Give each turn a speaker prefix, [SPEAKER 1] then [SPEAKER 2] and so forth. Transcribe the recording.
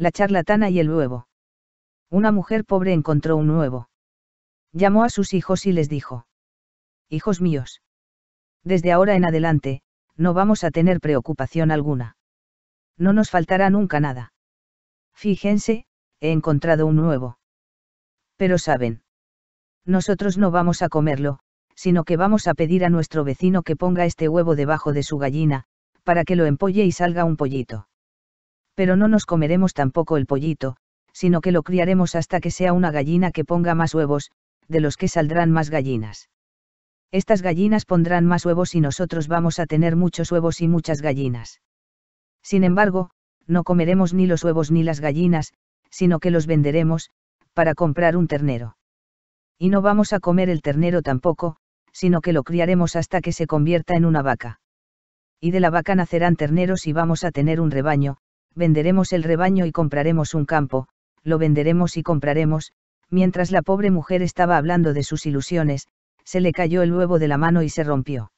[SPEAKER 1] la charlatana y el huevo. Una mujer pobre encontró un huevo. Llamó a sus hijos y les dijo. Hijos míos. Desde ahora en adelante, no vamos a tener preocupación alguna. No nos faltará nunca nada. Fíjense, he encontrado un huevo. Pero saben. Nosotros no vamos a comerlo, sino que vamos a pedir a nuestro vecino que ponga este huevo debajo de su gallina, para que lo empolle y salga un pollito pero no nos comeremos tampoco el pollito, sino que lo criaremos hasta que sea una gallina que ponga más huevos, de los que saldrán más gallinas. Estas gallinas pondrán más huevos y nosotros vamos a tener muchos huevos y muchas gallinas. Sin embargo, no comeremos ni los huevos ni las gallinas, sino que los venderemos, para comprar un ternero. Y no vamos a comer el ternero tampoco, sino que lo criaremos hasta que se convierta en una vaca. Y de la vaca nacerán terneros y vamos a tener un rebaño, venderemos el rebaño y compraremos un campo, lo venderemos y compraremos, mientras la pobre mujer estaba hablando de sus ilusiones, se le cayó el huevo de la mano y se rompió.